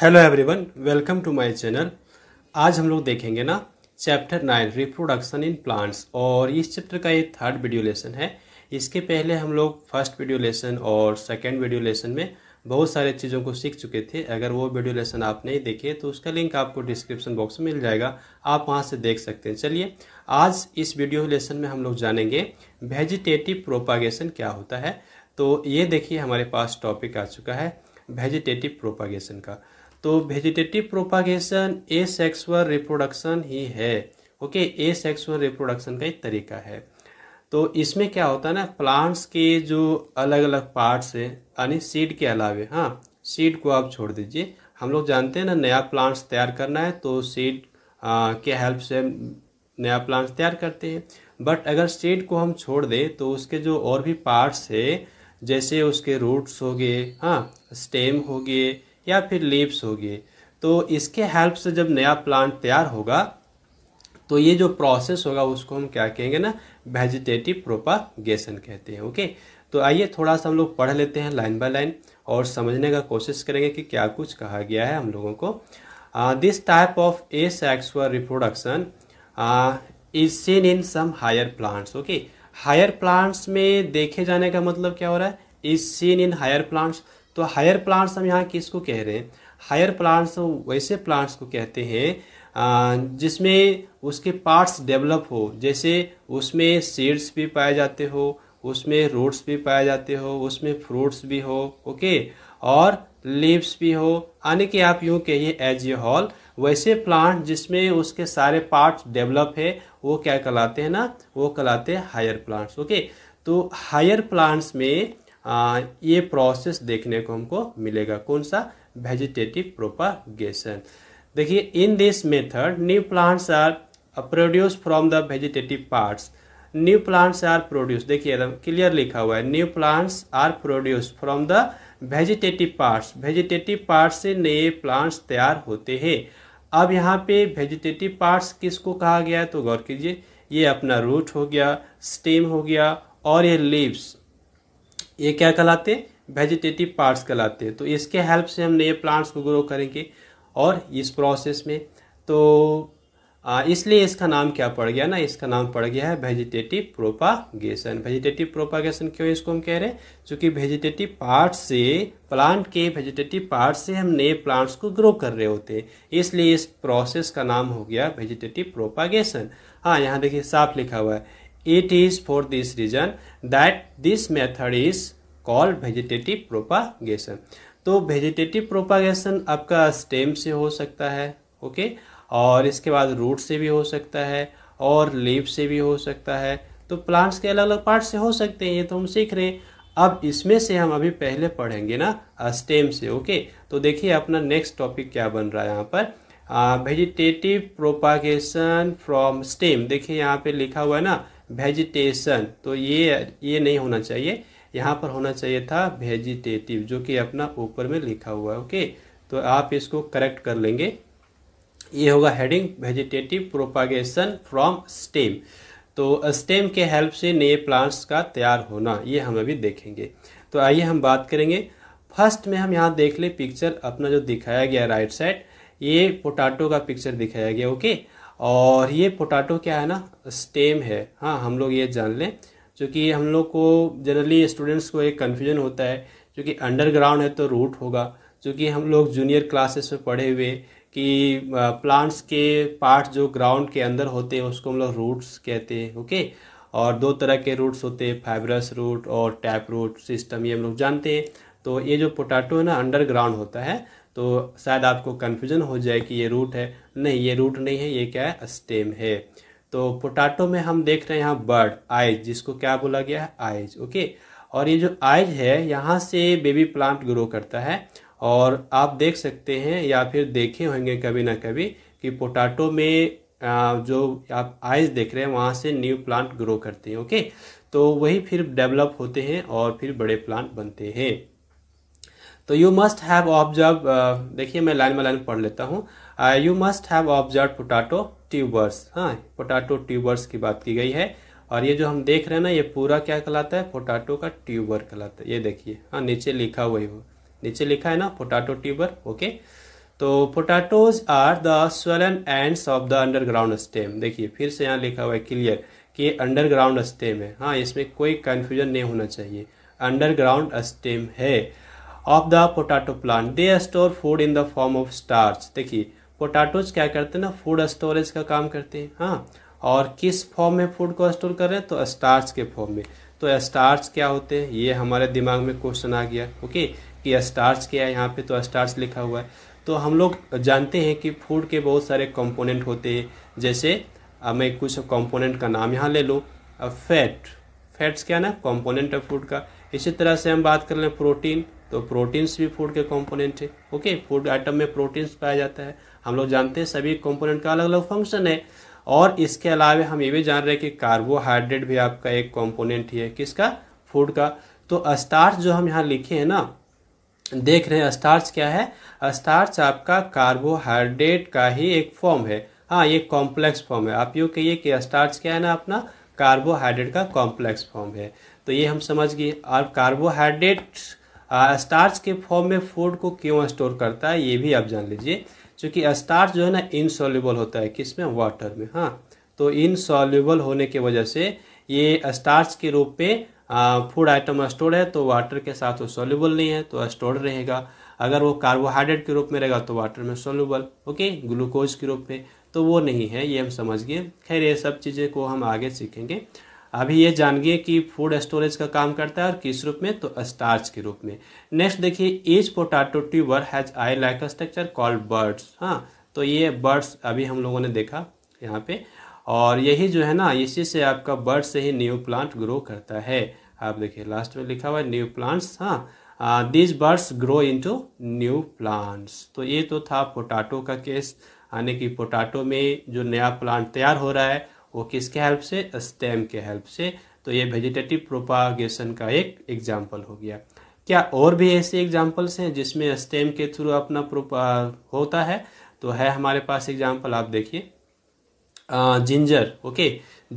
Hello everyone welcome to my channel आज हम लोग देखेंगे ना chapter nine reproduction in plants और इस चैप्टर का ये थर्ड वीडियो लेसन है इसके पहले हम लोग फर्स्ट वीडियो लेसन और सेकंड वीडियो लेसन में बहुत सारे चीज़ों को सीख चुके थे अगर वो वीडियो लेसन आप नहीं देखे तो उसका लिंक आपको डिस्क्रिप्शन बॉक्स में मिल जाएगा आप वहाँ से देख सकते हैं चलिए आज इस वीडियो लेसन में हम लोग जानेंगे वेजिटेटिव प्रोपागेशन क्या होता है तो ये देखिए हमारे पास टॉपिक आ चुका है वेजिटेटिव प्रोपागेशन का तो vegetative propagation asexual reproduction ही है ओके ए सेक्सुअल रिप्रोडक्शन का एक तरीका है तो इसमें क्या होता है ना प्लांट्स के जो अलग अलग पार्ट्स हैं यानी सीड के अलावे हाँ सीड को आप छोड़ दीजिए हम लोग जानते हैं ना नया प्लांट्स तैयार करना है तो सीड के हेल्प से नया प्लांट्स तैयार करते हैं बट अगर सीड को हम छोड़ दें तो उसके जो और भी पार्ट्स है जैसे उसके रूट्स हो गए हाँ स्टेम हो गए या फिर लीव्स होगी तो इसके हेल्प से जब नया प्लांट तैयार होगा तो ये जो प्रोसेस होगा उसको हम क्या कहेंगे ना वेजिटेटिव प्रोपागेशन कहते हैं ओके तो आइए थोड़ा सा हम लोग पढ़ लेते हैं लाइन बाय लाइन और समझने का कोशिश करेंगे कि क्या कुछ कहा गया है हम लोगों को this type of asexual reproduction is seen in some higher plants okay higher plants में देखे जाने का मतलब क्या हो रहा है is seen in higher plants तो हायर प्लांट्स हम यहाँ किसको कह रहे हैं हायर प्लांट्स वैसे प्लांट्स को कहते हैं जिसमें उसके पार्ट्स डेवलप हो जैसे उसमें सीड्स भी पाए जाते हो उसमें रूट्स भी पाए जाते हो उसमें फ्रूट्स भी हो ओके और लीव्स भी हो यानी कि आप यूँ कहिए एज ए हॉल वैसे प्लांट जिसमें उसके सारे पार्ट्स डेवलप है वो क्या कहलाते हैं ना वो कहलाते हैं हायर प्लांट्स ओके तो हायर प्लांट्स में आ, ये प्रोसेस देखने को हमको मिलेगा कौन सा वेजिटेटिव प्रोपागेशन देखिए in this method new plants are produce from the vegetative parts new plants are produce देखिए एकदम क्लियर लिखा हुआ है new plants are produce from the vegetative parts vegetative parts से नए प्लांट्स तैयार होते हैं अब यहाँ पे वेजिटेटिव पार्ट्स किसको कहा गया है तो गौर कीजिए ये अपना रूट हो गया स्टेम हो गया और ये लीव्स ये क्या कहलाते हैं वेजिटेटिव पार्ट्स कहलाते हैं तो इसके हेल्प से हम नए प्लांट्स को ग्रो करेंगे और इस प्रोसेस में तो इसलिए इसका नाम क्या पड़ गया ना इसका नाम पड़ गया है वेजिटेटिव प्रोपागेशन वेजिटेटिव प्रोपागेशन क्यों इसको हम कह रहे हैं क्योंकि वेजिटेटिव पार्ट से प्लांट के वेजिटेटिव पार्ट से हम नए प्लांट्स को ग्रो कर रहे होते हैं इसलिए इस प्रोसेस का नाम हो गया वेजिटेटिव प्रोपागेशन हाँ यहाँ देखिए साफ लिखा हुआ है It is for this reason that this method is called vegetative propagation. तो वेजिटेटिव प्रोपागेशन आपका स्टेम से हो सकता है ओके okay? और इसके बाद रूट से भी हो सकता है और लीव से भी हो सकता है तो प्लांट्स के अलग अलग पार्ट से हो सकते हैं ये तो हम सीख रहे हैं अब इसमें से हम अभी पहले पढ़ेंगे ना स्टेम से ओके तो देखिए अपना नेक्स्ट टॉपिक क्या बन रहा है यहाँ पर वेजिटेटिव प्रोपागेशन फ्रॉम स्टेम देखिए यहाँ पे लिखा हुआ है ना वेजिटेशन तो ये ये नहीं होना चाहिए यहाँ पर होना चाहिए था वेजिटेटिव जो कि अपना ऊपर में लिखा हुआ है ओके तो आप इसको करेक्ट कर लेंगे ये होगा heading vegetative propagation from stem तो स्टेम के हेल्प से नए प्लांट्स का तैयार होना ये हम अभी देखेंगे तो आइए हम बात करेंगे फर्स्ट में हम यहाँ देख ले पिक्चर अपना जो दिखाया गया राइट साइड ये पोटाटो का पिक्चर दिखाया गया ओके okay? और ये पोटाटो क्या है ना स्टेम है हाँ हम लोग ये जान लें क्योंकि हम लोग को जनरली स्टूडेंट्स को एक कन्फ्यूजन होता है क्योंकि अंडरग्राउंड है तो रूट होगा क्योंकि हम लोग जूनियर क्लासेस में पढ़े हुए कि प्लांट्स के पार्ट जो ग्राउंड के अंदर होते हैं उसको हम लोग रूट्स कहते हैं ओके और दो तरह के रूट्स होते हैं फाइबरस रूट और टैप रूट सिस्टम ये हम लोग जानते हैं तो ये जो पोटैटो है ना अंडरग्राउंड होता है तो शायद आपको कन्फ्यूजन हो जाए कि ये रूट है नहीं ये रूट नहीं है ये क्या है स्टेम है तो पोटाटो में हम देख रहे हैं यहाँ बर्ड आइज जिसको क्या बोला गया है आइज ओके और ये जो आइज है यहाँ से बेबी प्लांट ग्रो करता है और आप देख सकते हैं या फिर देखे होंगे कभी ना कभी कि पोटाटो में जो आप आइज देख रहे हैं वहाँ से न्यू प्लांट ग्रो करते हैं ओके तो वही फिर डेवलप होते हैं और फिर बड़े प्लांट बनते हैं तो यू मस्ट हैव ऑब्जर्व देखिए मैं लाइन में लाइन पढ़ लेता हूँ you must have observe potato tubers हाँ पोटैटो ट्यूबर्स की बात की गई है और ये जो हम देख रहे हैं ना ये पूरा क्या कहलाता है पोटाटो का ट्यूबर कहलाता है ये देखिए हाँ नीचे लिखा हुआ ही हो नीचे लिखा है ना पोटाटो ट्यूबर ओके तो potatoes are the swollen ends of the underground stem देखिए फिर से यहाँ लिखा हुआ है क्लियर कि ये अंडरग्राउंड स्टेम है हाँ इसमें कोई कन्फ्यूजन नहीं होना चाहिए अंडरग्राउंड स्टेम है of the potato plant they store food in the form of starch देखिए पोटैटोज क्या करते हैं ना फूड स्टोरेज का काम करते हैं हाँ और किस फॉर्म में फूड को स्टोर कर रहे हैं तो स्टार्च के फॉर्म में तो स्टार्च क्या होते हैं ये हमारे दिमाग में क्वेश्चन आ गया ओके कि स्टार्च क्या है यहाँ पे तो स्टार्च लिखा हुआ है तो हम लोग जानते हैं कि फूड के बहुत सारे कंपोनेंट होते हैं जैसे मैं कुछ कंपोनेंट का नाम यहाँ ले लूँ फैट फैट्स क्या ना कंपोनेंट है फूड का इसी तरह से हम बात कर लें प्रोटीन तो प्रोटीन्स भी फूड के कंपोनेंट है ओके फूड आइटम में प्रोटीन्स पाया जाता है हम लोग जानते हैं सभी कंपोनेंट का अलग अलग फंक्शन है और इसके अलावा हम ये भी जान रहे हैं कि कार्बोहाइड्रेट भी आपका एक कॉम्पोनेंट ही है किसका फूड का तो स्टार्च जो हम यहाँ लिखे हैं ना देख रहे हैं स्टार्च क्या है स्टार्च आपका कार्बोहाइड्रेट का ही एक फॉर्म है हाँ ये कॉम्प्लेक्स फॉर्म है आप यूँ कहिए कि स्टार्च क्या है ना अपना कार्बोहाइड्रेट का कॉम्प्लेक्स फॉर्म है तो ये हम समझ गए और कार्बोहाइड्रेट स्टार्च के फॉर्म में फूड को क्यों स्टोर करता है ये भी आप जान लीजिए क्योंकि स्टार्च जो है ना इनसॉल्युबल होता है किसमें वाटर में हाँ तो इनसॉल्युबल होने की वजह से ये स्टार्च के रूप में फूड आइटम स्टोर है तो वाटर के साथ वो सोल्यूबल नहीं है तो स्टोर रहेगा अगर वो कार्बोहाइड्रेट के रूप में रहेगा तो वाटर में सोल्यूबल ओके ग्लूकोज के रूप में तो वो नहीं है ये हम समझ गए खैर ये सब चीज़ें को हम आगे सीखेंगे अभी ये जानिए कि फूड स्टोरेज का काम करता है और किस रूप में तो स्टार्च के रूप में नेक्स्ट देखिए each potato tuber has eye like structure called buds हाँ तो ये बर्ड्स अभी हम लोगों ने देखा यहाँ पे और यही जो है ना इसी से आपका बर्ड से ही न्यू प्लांट ग्रो करता है आप देखिए लास्ट में लिखा हुआ है न्यू प्लांट्स हाँ these buds grow into new plants तो ये तो था पोटाटो का केस यानी कि पोटाटो में जो नया प्लांट तैयार हो रहा है वो किसके हेल्प से स्टेम के हेल्प से तो ये वेजिटेटिव प्रोपागेशन का एक एग्जाम्पल हो गया क्या और भी ऐसे एग्जाम्पल्स हैं जिसमें स्टेम के थ्रू अपना प्रोपा होता है तो है हमारे पास एग्जाम्पल आप देखिए ginger okay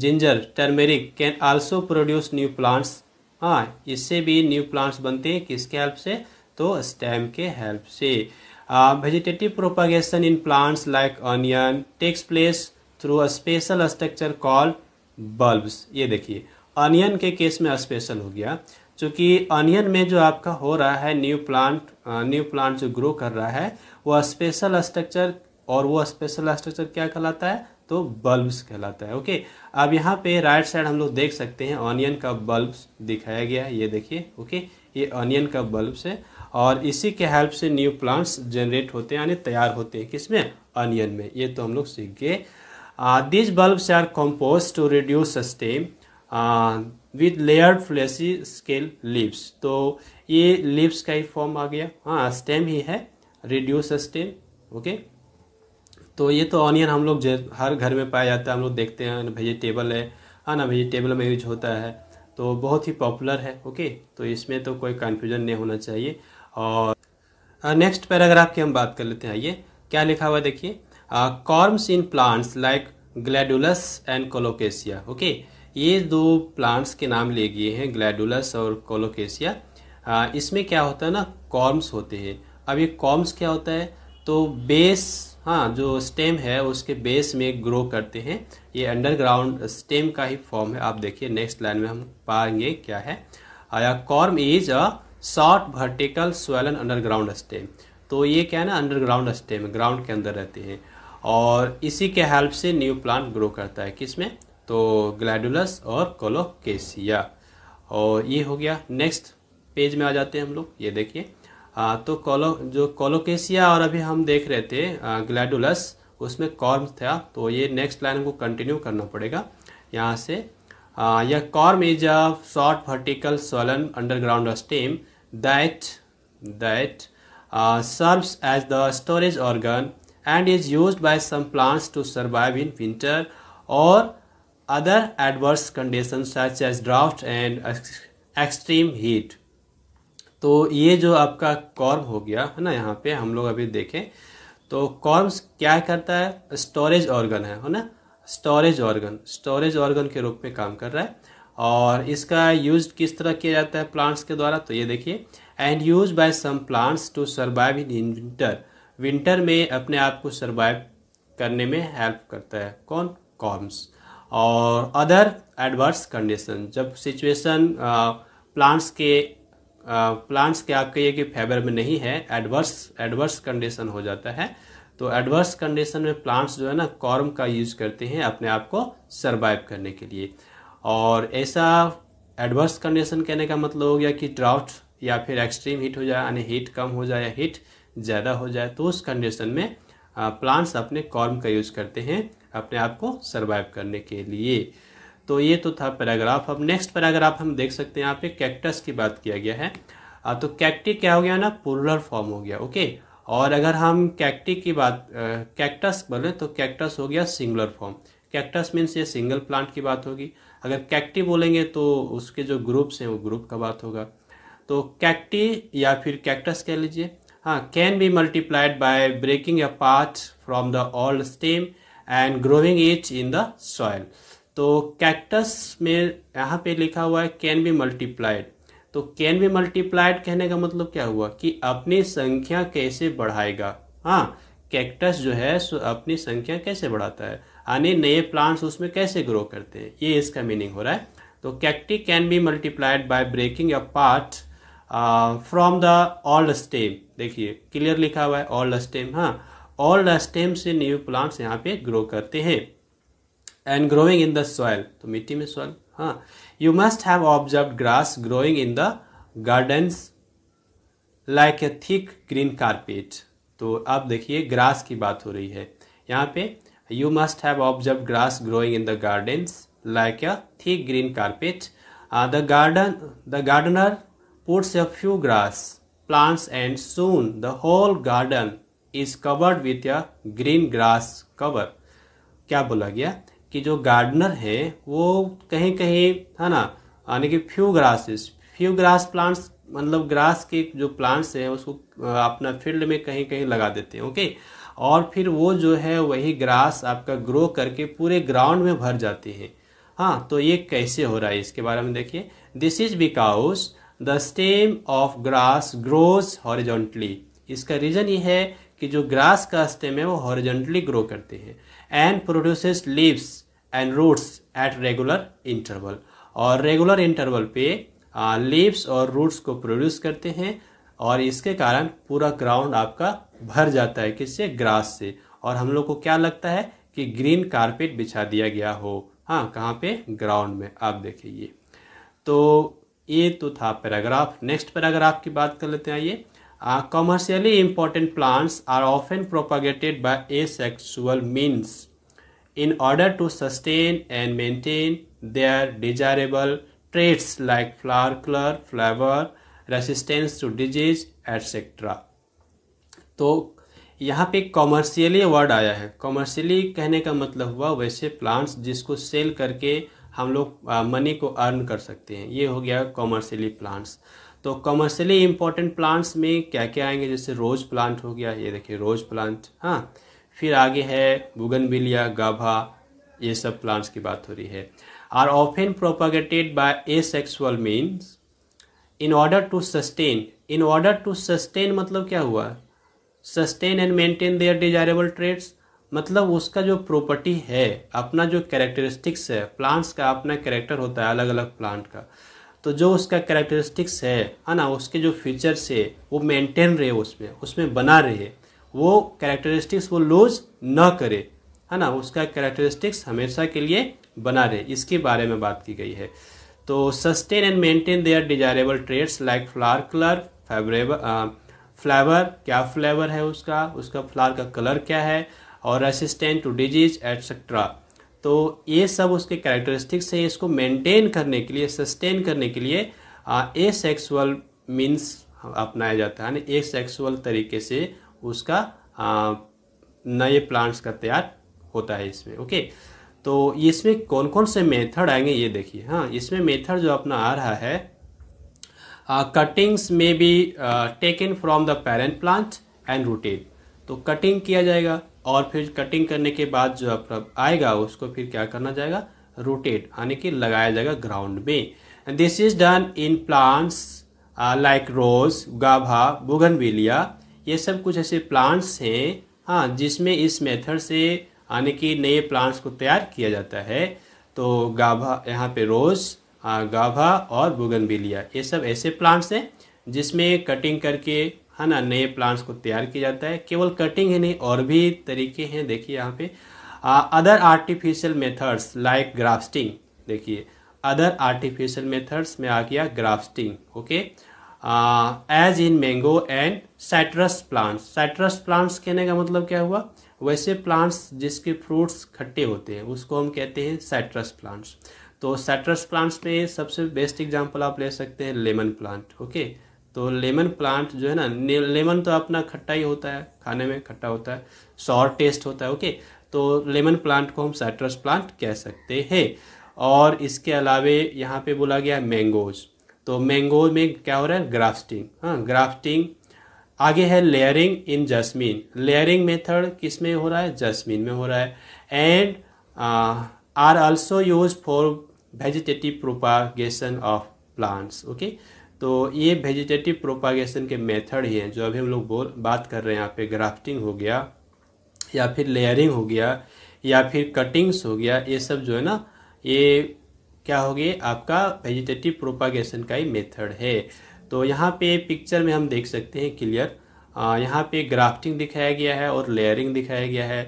ginger turmeric can also produce new plants हाँ इससे भी न्यू प्लांट्स बनते हैं किसके हेल्प से तो स्टेम के हेल्प से vegetative propagation in plants like onion takes place through a special structure call bulbs ये देखिए अनियन के केस में स्पेशल हो गया चूंकि अनियन में जो आपका हो रहा है न्यू प्लांट न्यू प्लांट जो ग्रो कर रहा है वह स्पेशल स्ट्रक्चर और वो स्पेशल स्ट्रक्चर क्या कहलाता है तो बल्ब्स कहलाता है ओके अब यहाँ पे राइट साइड हम लोग देख सकते हैं ऑनियन का बल्ब्स दिखाया गया है ये देखिए ओके ये ऑनियन का बल्ब्स है और इसी के हेल्प से न्यू प्लांट्स जनरेट होते हैं यानी तैयार होते हैं किसमें ऑनियन में ये तो हम लोग सीख गए Uh, these bulbs are composed to reduce stem uh, with layered fleshy scale leaves तो ये leaves का ही फॉर्म आ गया हाँ स्टेम ही है रिड्यूस स्टेम ओके तो ये तो ऑनियन हम लोग हर घर में पाया जाता है हम लोग देखते हैं वेजिटेबल है हाँ ना वेजिटेबल में यूज होता है तो बहुत ही पॉपुलर है ओके तो इसमें तो कोई कन्फ्यूजन नहीं होना चाहिए और नेक्स्ट uh, पैराग्राफ की हम बात कर लेते हैं आइए क्या लिखा हुआ देखिए corms in plants like gladiolus and colocasia okay ये दो प्लांट्स के नाम ले गए हैं ग्लैडुलस और कोलोकेशिया uh, इसमें क्या होता है ना कॉर्म्स होते हैं अब ये कॉर्म्स क्या होता है तो बेस हाँ जो स्टेम है उसके बेस में ग्रो करते हैं ये अंडरग्राउंड स्टेम का ही फॉर्म है आप देखिए नेक्स्ट लाइन में हम पाएंगे क्या है आया corm is a short vertical swollen underground stem तो ये क्या है ना अंडरग्राउंड स्टेम ग्राउंड के अंदर रहते हैं और इसी के हेल्प से न्यू प्लांट ग्रो करता है किसमें तो ग्लैडुलस और कोलोकेसिया और ये हो गया नेक्स्ट पेज में आ जाते हैं हम लोग ये देखिए तो कोलो जो कोलोकेसिया और अभी हम देख रहे थे ग्लैडुलस उसमें कॉर्म था तो ये नेक्स्ट लाइन को कंटिन्यू करना पड़ेगा यहाँ से यह corm is a short vertical swollen underground stem that that serves as the storage organ and is used by some plants to survive in winter or other adverse conditions such as drought and extreme heat. तो ये जो आपका corm हो गया है ना यहाँ पे हम लोग अभी देखें तो कॉर्म्स क्या करता है स्टोरेज ऑर्गन है ना स्टोरेज ऑर्गन स्टोरेज ऑर्गन के रूप में काम कर रहा है और इसका यूज किस तरह किया जाता है प्लांट्स के द्वारा तो ये देखिए and use by some plants to survive in winter winter में अपने आप को सर्वाइव करने में हेल्प करता है कौन कॉम्स और अदर एडवर्स कंडीशन जब सिचुएशन प्लांट्स के प्लांट्स के आपके कहिए कि फेवर में नहीं है एडवर्स एडवर्स कंडीशन हो जाता है तो एडवर्स कंडीशन में प्लांट्स जो है ना कॉर्म का यूज करते हैं अपने आप को सर्वाइव करने के लिए और ऐसा एडवर्स कंडीशन कहने का मतलब हो गया कि ड्राउट या फिर एक्सट्रीम हीट हो जाए यानी हीट कम हो जाए या हीट ज़्यादा हो जाए तो उस कंडीशन में प्लांट्स अपने कॉर्म का यूज़ करते हैं अपने आप को सर्वाइव करने के लिए तो ये तो था पैराग्राफ अब नेक्स्ट पैराग्राफ हम देख सकते हैं यहाँ पे कैक्टस की बात किया गया है तो कैक्टी क्या हो गया ना पुलर फॉर्म हो गया ओके और अगर हम कैक्टी की बात कैक्टस बोलें तो कैक्टस हो गया सिंगुलर फॉर्म कैक्टस मीन्स ये सिंगल प्लांट की बात होगी अगर कैक्टी बोलेंगे तो उसके जो ग्रुप्स हैं वो ग्रुप का बात होगा तो कैक्टी या फिर कैक्टस कह लीजिए हाँ, can be multiplied by breaking apart from the old stem and growing it in the soil तो कैक्टस में यहाँ पे लिखा हुआ है कैन बी मल्टीप्लाइड तो कैन बी मल्टीप्लाइड कहने का मतलब क्या हुआ कि अपनी संख्या कैसे बढ़ाएगा हाँ कैक्टस जो है सो अपनी संख्या कैसे बढ़ाता है यानी नए प्लांट्स उसमें कैसे ग्रो करते हैं ये इसका मीनिंग हो रहा है तो cacti can be multiplied by breaking a part from the old stem देखिए क्लियर लिखा हुआ है ऑल्ड स्टेम हाँ ऑल्ड स्टेम से न्यू प्लांट्स यहाँ पे ग्रो करते हैं and growing in the soil तो मिट्टी में सॉयल हाँ you must have observe grass growing in the gardens like a thick green carpet तो अब देखिए ग्रास की बात हो रही है यहाँ पे you must have observe grass growing in the gardens like a thick green carpet the garden the gardener puts a few grass plants and soon the whole garden is covered with a green grass cover क्या बोला गया कि जो gardener है वो कहीं कहीं है ना यानी कि few grasses few grass plants मतलब ग्रास के जो प्लांट्स हैं उसको अपना फील्ड में कहीं कहीं लगा देते हैं ओके और फिर वो जो है वही ग्रास आपका ग्रो करके पूरे ग्राउंड में भर जाती है हाँ तो ये कैसे हो रहा है इसके बारे में देखिए this is because the stem of grass grows horizontally इसका रीज़न ये है कि जो ग्रास का स्टेम है वो हॉरिजॉन्टली ग्रो करते हैं and produces leaves and roots at regular interval और रेगुलर इंटरवल पे लीव्स और रूट्स को प्रोड्यूस करते हैं और इसके कारण पूरा ग्राउंड आपका भर जाता है किससे ग्रास से और हम लोग को क्या लगता है कि ग्रीन कारपेट बिछा दिया गया हो हाँ कहाँ पे ग्राउंड में आप देखिए तो ये तो था पैराग्राफ नेक्स्ट पैराग्राफ की बात कर लेते हैं ये commercially important plants are often propagated by asexual means in order to sustain and maintain their desirable traits like flower colour flavour resistance to disease etcetera तो यहाँ पे कॉमर्शियली वर्ड आया है कॉमर्शियली कहने का मतलब हुआ वैसे प्लांट्स जिसको सेल करके हम लोग मनी को अर्न कर सकते हैं ये हो गया कॉमर्शियली प्लांट्स तो कॉमर्शियली इंपॉर्टेंट प्लांट्स में क्या क्या आएंगे जैसे रोज़ प्लांट हो गया ये देखिए रोज़ प्लांट हाँ फिर आगे है बिलिया गाभा ये सब प्लांट्स की बात हो रही है are often propagated by asexual means in order to sustain in order to sustain मतलब क्या हुआ sustain and maintain their desirable traits मतलब उसका जो प्रॉपर्टी है अपना जो कैरेक्टरिस्टिक्स है प्लांट्स का अपना कैरेक्टर होता है अलग अलग प्लांट का तो जो उसका कैरेक्टरिस्टिक्स है है ना उसके जो फीचर्स है वो मेंटेन रहे उसमें उसमें बना रहे वो कैरेक्टरिस्टिक्स वो लूज ना करे है ना उसका कैरेक्टरिस्टिक्स हमेशा के लिए बना रहे इसके बारे में बात की गई है तो sustain and maintain their desirable traits like flower colour favourable flavour क्या फ्लेवर है उसका उसका फ्लावर का कलर क्या है और रेसिस्टेंट टू डिजीज एटसेट्रा तो ये सब उसके कैरेक्टरिस्टिक्स है इसको मेंटेन करने के लिए सस्टेन करने के लिए ए सेक्सुअल मीन्स अपनाया जाता है ए सेक्सुअल तरीके से उसका नए प्लांट्स का तैयार होता है इसमें ओके तो इसमें कौन कौन से मेथड आएंगे ये देखिए हाँ इसमें मेथड जो अपना आ रहा है कटिंग्स में be taken from the parent plant and rooted तो कटिंग किया जाएगा और फिर कटिंग करने के बाद जो आप आएगा उसको फिर क्या करना जाएगा रोटेट यानी कि लगाया जाएगा ग्राउंड में and this is done in plants like rose गाभा बोगनविलिया ये सब कुछ ऐसे प्लांट्स हैं हाँ जिसमें इस मेथड से यानी कि नए प्लांट्स को तैयार किया जाता है तो गाभा यहाँ पे रोज़ गाभा uh, और बुगनबिलिया ये सब ऐसे प्लांट्स हैं जिसमें कटिंग करके है ना नए प्लांट्स को तैयार किया जाता है केवल कटिंग ही नहीं और भी तरीके हैं देखिए यहाँ पे other artificial methods like grafting देखिए अदर आर्टिफिशियल मेथड्स में आ गया grafting okay as in mango and citrus plants citrus plants कहने का मतलब क्या हुआ वैसे प्लांट्स जिसके फ्रूट्स खट्टे होते हैं उसको हम कहते हैं साइट्रस प्लांट्स तो साइट्रस प्लांट्स में सबसे बेस्ट एग्जांपल आप ले सकते हैं लेमन प्लांट ओके okay? तो लेमन प्लांट जो है ना लेमन तो अपना खट्टा ही होता है खाने में खट्टा होता है सॉर टेस्ट होता है ओके तो लेमन प्लांट को हम साइट्रस प्लांट कह सकते हैं और इसके अलावे यहाँ पे बोला गया है मैंगोज तो मैंगो में क्या हो रहा है ग्राफ्टिंग हाँ ग्राफ्टिंग आगे है layering in jasmine layering method किस में हो रहा है जस्मीन में हो रहा है and are also use for vegetative propagation of plants okay तो ये वेजिटेटिव प्रोपागेशन के मेथड ही हैं जो अभी हम लोग बोल बात कर रहे हैं यहाँ पे ग्राफ्टिंग हो गया या फिर लेयरिंग हो गया या फिर कटिंग्स हो गया ये सब जो है ना ये क्या हो गया आपका वेजिटेटिव प्रोपागेशन का ही मेथड है तो यहाँ पे पिक्चर में हम देख सकते हैं क्लियर यहाँ पे ग्राफ्टिंग दिखाया गया है और लेयरिंग दिखाया गया है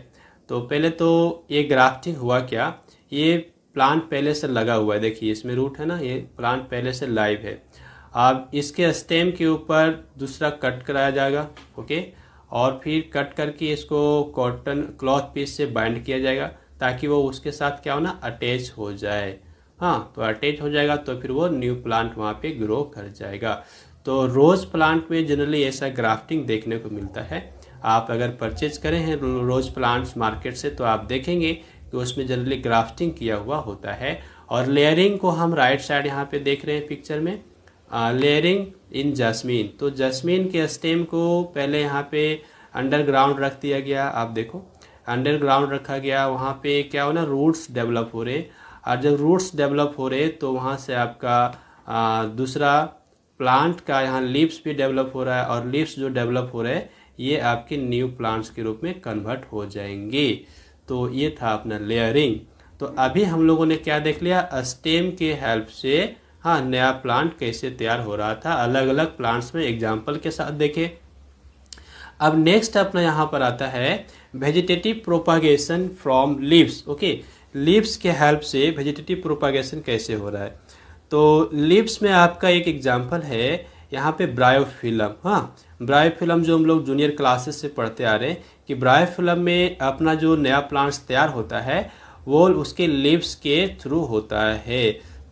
तो पहले तो ये ग्राफ्टिंग हुआ क्या ये प्लांट पहले से लगा हुआ है देखिए इसमें रूट है ना ये प्लांट पहले से लाइव है अब इसके स्टेम के ऊपर दूसरा कट कराया जाएगा ओके और फिर कट करके इसको कॉटन क्लॉथ पीस से बाइंड किया जाएगा ताकि वो उसके साथ क्या होना अटैच हो जाए हाँ तो अटैच हो जाएगा तो फिर वो न्यू प्लांट वहाँ पे ग्रो कर जाएगा तो रोज़ प्लांट में जनरली ऐसा ग्राफ्टिंग देखने को मिलता है आप अगर परचेज करें हैं रोज़ प्लांट्स मार्केट से तो आप देखेंगे कि उसमें जनरली ग्राफ्टिंग किया हुआ होता है और लेयरिंग को हम राइट साइड यहाँ पे देख रहे हैं पिक्चर में लेयरिंग इन जैस्मीन तो जैस्मीन के स्टेम को पहले यहाँ पे अंडरग्राउंड रख दिया गया आप देखो अंडरग्राउंड रखा गया वहाँ पे क्या हो ना रूट्स डेवलप हो रहे और जब रूट्स डेवलप हो रहे तो वहाँ से आपका आ, दूसरा प्लांट का यहाँ लीव्स भी डेवलप हो रहा है और लीव्स जो डेवलप हो रहे हैं ये आपके न्यू प्लांट्स के रूप में कन्वर्ट हो जाएंगे तो ये था अपना लेयरिंग तो अभी हम लोगों ने क्या देख लिया स्टेम के हेल्प से हाँ नया प्लांट कैसे तैयार हो रहा था अलग अलग प्लांट्स में एग्जाम्पल के साथ देखें अब नेक्स्ट अपना यहाँ पर आता है vegetative propagation from leaves okay leaves के हेल्प से वेजिटेटिव प्रोपागेशन कैसे हो रहा है तो लीव्स में आपका एक एग्जाम्पल है यहाँ पे ब्रायोफिलम हाँ ब्रायोफिलम जो हम लोग जूनियर क्लासेस से पढ़ते आ रहे हैं कि ब्रायोफिलम में अपना जो नया प्लांट्स तैयार होता है वो उसके लीव्स के थ्रू होता है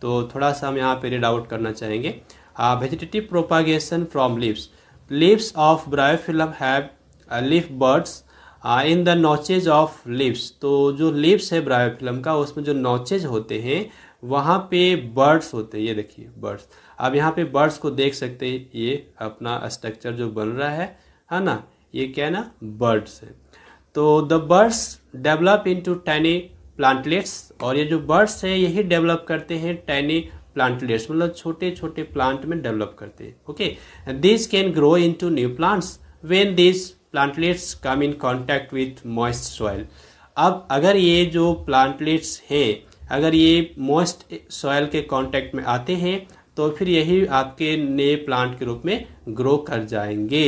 तो थोड़ा सा हम यहाँ पे रेड आउट करना चाहेंगे vegetative propagation from leaves leaves of bryophyllum have leaf buds in the notches of leaves तो जो लिप्स है ब्रायोफिलम का उसमें जो नॉचेज होते हैं वहाँ पे बर्ड्स होते हैं ये देखिए बर्ड्स अब यहाँ पे बर्ड्स को देख सकते हैं ये अपना स्ट्रक्चर जो बन रहा है है ना ये क्या है ना बर्ड्स है तो the buds develop into tiny plantlets और ये जो बर्ड्स है यही डेवलप करते हैं टाइनी प्लांटलेट्स मतलब छोटे छोटे प्लांट में डेवलप करते हैं okay this can grow into new plants when this plantlets come in contact with moist soil अब अगर ये जो प्लांटलेट्स हैं अगर ये मॉइस्ट सॉयल के कांटेक्ट में आते हैं तो फिर यही आपके नए प्लांट के रूप में ग्रो कर जाएंगे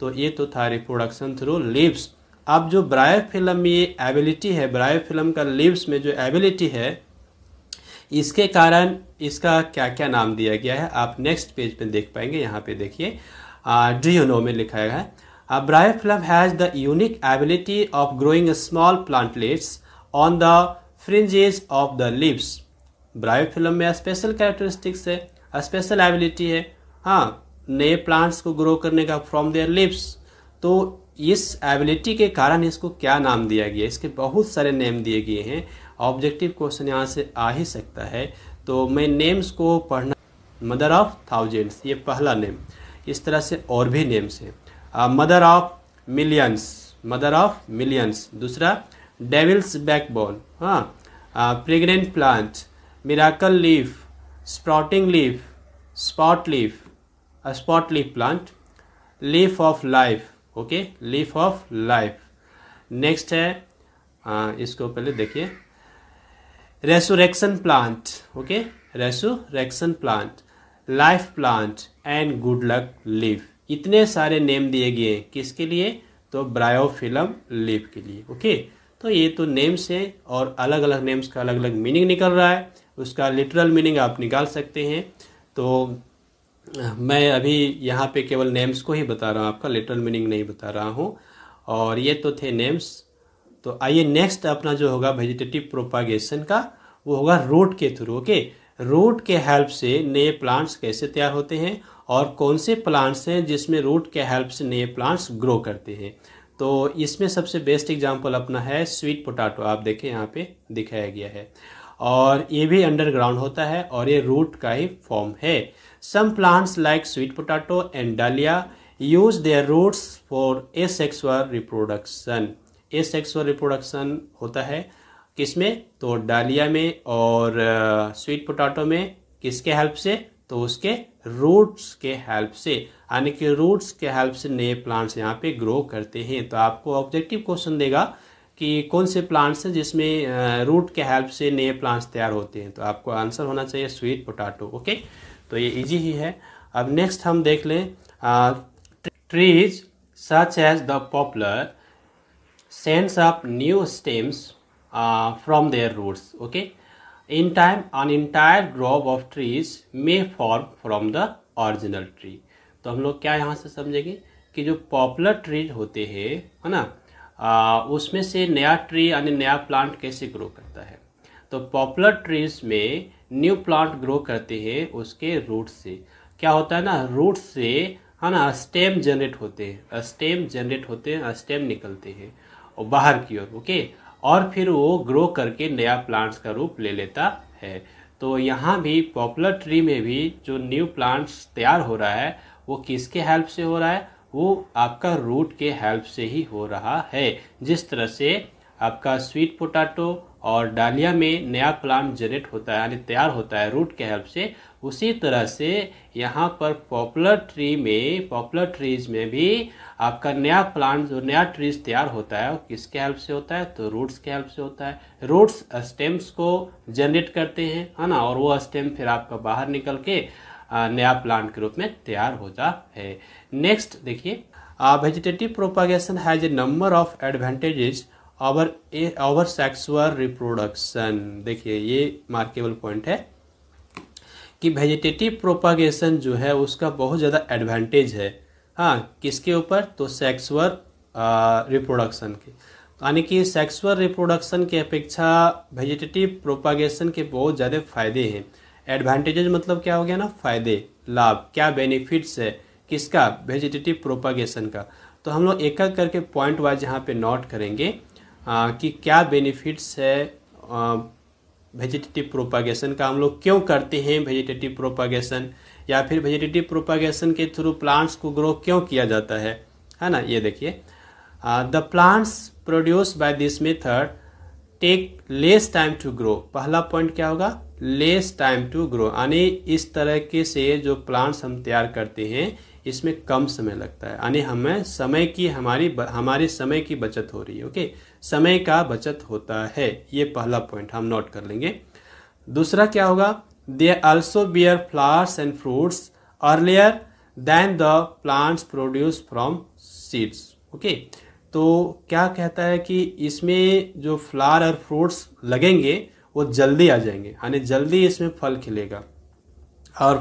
तो ये तो था रिप्रोडक्शन थ्रू लिव्स अब जो ब्रायोफिल्म फिल्म में एबिलिटी है ब्रायोफिल्म फिल्म का लिप्स में जो एबिलिटी है इसके कारण इसका क्या क्या नाम दिया गया है आप नेक्स्ट पेज पे देख पाएंगे यहाँ पे देखिए डी नो में लिखा गया है bryophyllum has the unique ability of growing small plantlets on the fringes of the lips leaves. Bryophyllum में स्पेशल कैरेक्टरिस्टिक्स है स्पेशल एबिलिटी है हाँ नए प्लांट्स को ग्रो करने का फ्रॉम देयर लिप्स तो इस एबिलिटी के कारण इसको क्या नाम दिया गया इसके बहुत सारे नेम दिए गए हैं ऑब्जेक्टिव क्वेश्चन यहाँ से आ ही सकता है तो मैं नेम्स को पढ़ना मदर ऑफ थाउजेंड्स ये पहला नेम इस तरह से और भी नेम्स हैं mother of millions mother of millions दूसरा डेविल्स बैकबोन हाँ pregnant plant miracle leaf sprouting leaf spot leaf spot leaf plant leaf of life okay leaf of life next है आ, इसको पहले देखिए resurrection plant okay resurrection plant life plant and good luck leaf इतने सारे name दिए गए हैं किसके लिए तो ब्रायोफिलम लीफ के लिए ओके तो ये तो नेम्स है और अलग अलग नेम्स का अलग अलग मीनिंग निकल रहा है उसका लिटरल मीनिंग आप निकाल सकते हैं तो मैं अभी यहाँ पे केवल नेम्स को ही बता रहा हूँ आपका लिटरल मीनिंग नहीं बता रहा हूँ और ये तो थे नेम्स तो आइए नेक्स्ट अपना जो होगा वेजिटेटिव प्रोपागेशन का वो होगा रूट के थ्रू ओके रूट के हेल्प से नए प्लांट्स कैसे तैयार होते हैं और कौन से प्लांट्स हैं जिसमें रूट के हेल्प से नए प्लांट्स ग्रो करते हैं तो इसमें सबसे बेस्ट एग्जाम्पल अपना है स्वीट पोटाटो आप देखें यहाँ पे दिखाया गया है और ये भी अंडरग्राउंड होता है और ये रूट का ही फॉर्म है Some plants like sweet potato and dahlia use their roots for asexual reproduction. Asexual reproduction होता है किसमें तो डालिया में और स्वीट uh, पोटाटो में किसके हेल्प से तो उसके रूट्स के हेल्प से यानी कि रूट्स के हेल्प से नए प्लांट्स यहाँ पे ग्रो करते हैं तो आपको ऑब्जेक्टिव क्वेश्चन देगा कि कौन से प्लांट्स हैं जिसमें रूट uh, के हेल्प से नए प्लांट्स तैयार होते हैं तो आपको आंसर होना चाहिए स्वीट पोटाटो ओके तो ये इजी ही है अब नेक्स्ट हम देख लें trees such as the poplar sends up new stems from their roots okay in time an entire grove of trees may form from the original tree तो हम लोग क्या यहाँ से समझेंगे कि जो पॉपुलर ट्रीज होते हैं है ना आ, उसमें से नया ट्री यानी नया प्लांट कैसे ग्रो करता है तो पॉपुलर ट्रीज में न्यू प्लांट ग्रो करते हैं उसके रूट से क्या होता है ना रूट से है ना स्टेम जनरेट होते हैं स्टेम जनरेट होते हैं स्टेम निकलते हैं और बाहर की ओर ओके और फिर वो ग्रो करके नया प्लांट्स का रूप ले लेता है तो यहाँ भी पॉपुलर ट्री में भी जो न्यू प्लांट्स तैयार हो रहा है वो किसके हेल्प से हो रहा है वो आपका रूट के हेल्प से ही हो रहा है जिस तरह से आपका स्वीट पोटैटो और डालिया में नया प्लांट जनरेट होता है यानी तैयार होता है रूट के हेल्प से उसी तरह से यहाँ पर पॉपुलर ट्री में पॉपुलर ट्रीज में भी आपका नया प्लांट जो नया ट्रीज तैयार होता है वो किसके हेल्प से होता है तो रूट्स के हेल्प से होता है रूट्स स्टेम्स को जनरेट करते हैं है ना और वो स्टेम फिर आपका बाहर निकल के नया प्लांट के रूप में तैयार होता है नेक्स्ट देखिए vegetative propagation has a number of advantages over our sexual reproduction देखिए ये मार्केबल पॉइंट है कि वेजिटेटिव प्रोपागेशन जो है उसका बहुत ज़्यादा एडवांटेज है हाँ किसके ऊपर तो सेक्सुअल रिप्रोडक्शन के यानी कि सेक्सुअल रिप्रोडक्शन की अपेक्षा वेजिटेटिव प्रोपागेशन के बहुत ज़्यादा फायदे हैं एडवांटेजेज मतलब क्या हो गया ना फायदे लाभ क्या बेनिफिट्स है किसका वेजिटेटिव प्रोपागेशन का तो हम लोग एक एक करके पॉइंट वाइज यहाँ पे नोट करेंगे कि क्या बेनिफिट्स है वेजिटेटिव प्रोपागेशन का हम लोग क्यों करते हैं वेजिटेटिव प्रोपागेशन या फिर वेजिटेटिव प्रोपागेशन के थ्रू प्लांट्स को ग्रो क्यों किया जाता है है ना ये देखिए the plants produce by this method take less time to grow पहला पॉइंट क्या होगा लेस टाइम टू ग्रो यानी इस तरह के से जो प्लांट्स हम तैयार करते हैं इसमें कम समय लगता है यानी हमें समय की हमारी हमारे समय की बचत हो रही है ओके समय का बचत होता है ये पहला पॉइंट हम नोट कर लेंगे दूसरा क्या होगा they also bear flowers and fruits earlier than the plants produce from seeds okay तो क्या कहता है कि इसमें जो फ्लावर और फ्रूट्स लगेंगे वो जल्दी आ जाएंगे यानी जल्दी इसमें फल खिलेगा और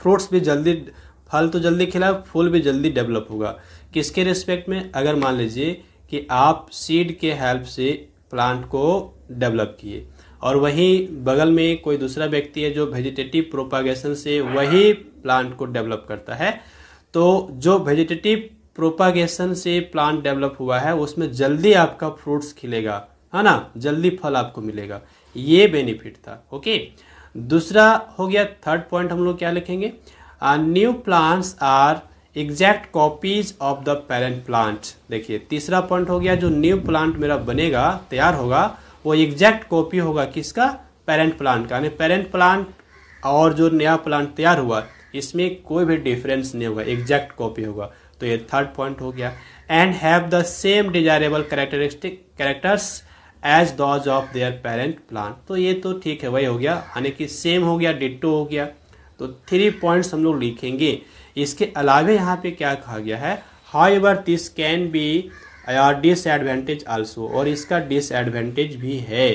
फ्रूट्स भी जल्दी फल तो जल्दी खिलाए फूल भी जल्दी डेवलप होगा किसके रिस्पेक्ट में अगर मान लीजिए कि आप सीड के हेल्प से प्लांट को डेवलप किए और वहीं बगल में कोई दूसरा व्यक्ति है जो वेजिटेटिव प्रोपागेशन से वही प्लांट को डेवलप करता है तो जो वेजिटेटिव प्रोपागेशन से प्लांट डेवलप हुआ है उसमें जल्दी आपका फ्रूट्स खिलेगा है ना जल्दी फल आपको मिलेगा ये बेनिफिट था ओके दूसरा हो गया थर्ड पॉइंट हम लोग क्या लिखेंगे new plants are exact copies of the parent plant देखिए तीसरा पॉइंट हो गया जो न्यू प्लांट मेरा बनेगा तैयार होगा वो एग्जैक्ट कॉपी होगा किसका पेरेंट प्लांट का यानी पेरेंट प्लांट और जो नया प्लांट तैयार हुआ इसमें कोई भी डिफरेंस नहीं होगा एग्जैक्ट कॉपी होगा तो ये थर्ड पॉइंट हो गया and have the same desirable characteristic characters as those of their parent plant तो ये तो ठीक है वही हो गया यानी कि सेम हो गया डिटो हो गया तो थ्री पॉइंट्स हम लोग लिखेंगे इसके अलावा यहाँ पे क्या कहा गया है however this can be our disadvantage also और इसका डिसएडवांटेज भी है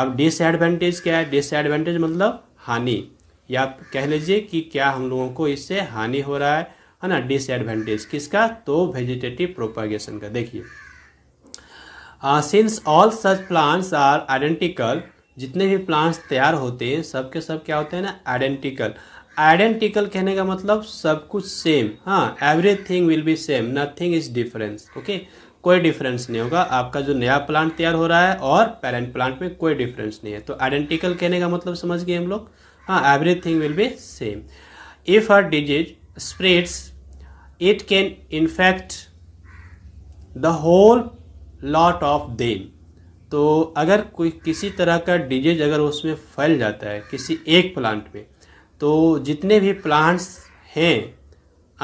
अब डिसएडवांटेज क्या है डिसएडवांटेज मतलब हानि या कह लीजिए कि क्या हम लोगों को इससे हानि हो रहा है है ना डिसएडवांटेज किसका तो वेजिटेटिव प्रोपागेशन का देखिए since all such plants are identical जितने भी प्लांट्स तैयार होते हैं सबके सब क्या होते हैं ना आइडेंटिकल आइडेंटिकल कहने का मतलब सब कुछ सेम हाँ everything will be same nothing is difference okay कोई डिफरेंस नहीं होगा आपका जो नया प्लांट तैयार हो रहा है और पेरेंट प्लांट में कोई डिफरेंस नहीं है तो आइडेंटिकल कहने का मतलब समझ गए हम लोग हाँ everything will be same if our disease spreads it can infect the whole lot of them तो अगर कोई किसी तरह का डिजीज अगर उसमें फैल जाता है किसी एक प्लांट में तो जितने भी प्लांट्स हैं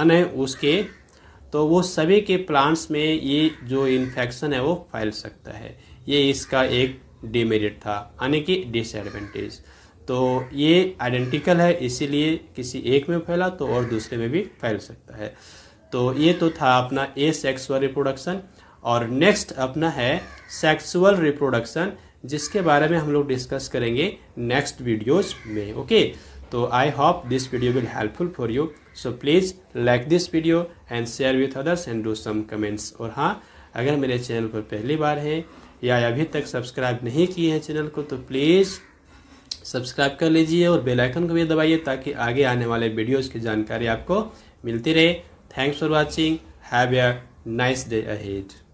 अन उसके तो वो सभी के प्लांट्स में ये जो इन्फेक्शन है वो फैल सकता है ये इसका एक डिमेरिट था यानी कि डिसएडवेंटेज तो ये आइडेंटिकल है इसीलिए किसी एक में फैला तो और दूसरे में भी फैल सकता है तो ये तो था अपना ए सेक्सुअल रिप्रोडक्शन और नेक्स्ट अपना है सेक्सुअल रिप्रोडक्शन जिसके बारे में हम लोग डिस्कस करेंगे नेक्स्ट वीडियोज में ओके तो I hope this video will helpful for you so please like this video and share with others and do some comments और हाँ अगर मेरे चैनल पर पहली बार हैं या अभी तक सब्सक्राइब नहीं किए हैं चैनल को तो प्लीज़ सब्सक्राइब कर लीजिए और बेल आइकन को भी दबाइए ताकि आगे आने वाले वीडियोस की जानकारी आपको मिलती रहे thanks for watching have a nice day ahead